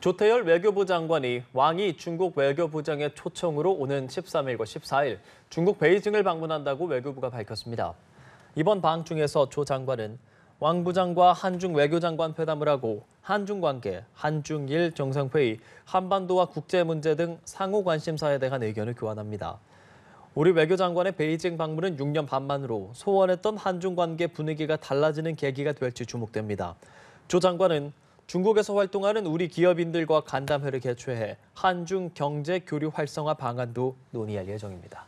조태열 외교부 장관이 왕이 중국 외교부장의 초청으로 오는 13일과 14일 중국 베이징을 방문한다고 외교부가 밝혔습니다. 이번 방 중에서 조 장관은 왕 부장과 한중 외교장관 회담을 하고 한중 관계, 한중일 정상회의, 한반도와 국제 문제 등 상호 관심사에 대한 의견을 교환합니다. 우리 외교장관의 베이징 방문은 6년 반 만으로 소원했던 한중 관계 분위기가 달라지는 계기가 될지 주목됩니다. 조 장관은 중국에서 활동하는 우리 기업인들과 간담회를 개최해 한중 경제 교류 활성화 방안도 논의할 예정입니다.